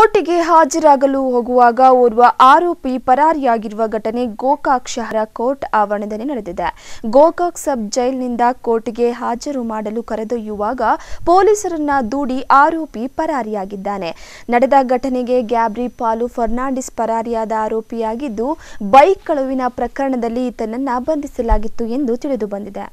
ಕೋರ್ಟಿಗೆ ಹಾಜರಾಗಲು ಹೋಗುವಾಗ ಓರ್ವ ಆರೋಪಿ ಪರಾರಿಯಾಗಿರುವ ಘಟನೆ ಗೋಕಾಕ್ ಶಹರ ಕೋರ್ಟ್ ಆವರಣದಲ್ಲಿ ನಡೆದಿದೆ ಗೋಕಾಕ್ ಸಬ್ ಜೈಲ್ನಿಂದ ಕೋರ್ಟ್ಗೆ ಹಾಜರು ಮಾಡಲು ಕರೆದೊಯ್ಯುವಾಗ ಪೊಲೀಸರನ್ನ ದೂಡಿ ಆರೋಪಿ ಪರಾರಿಯಾಗಿದ್ದಾನೆ ನಡೆದ ಘಟನೆಗೆ ಗ್ಯಾಬ್ರಿ ಪಾಲು ಫರ್ನಾಂಡಿಸ್ ಪರಾರಿಯಾದ ಆರೋಪಿಯಾಗಿದ್ದು ಬೈಕ್ ಕಳುವಿನ ಪ್ರಕರಣದಲ್ಲಿ ಈತನನ್ನ ಬಂಧಿಸಲಾಗಿತ್ತು ಎಂದು ತಿಳಿದುಬಂದಿದೆ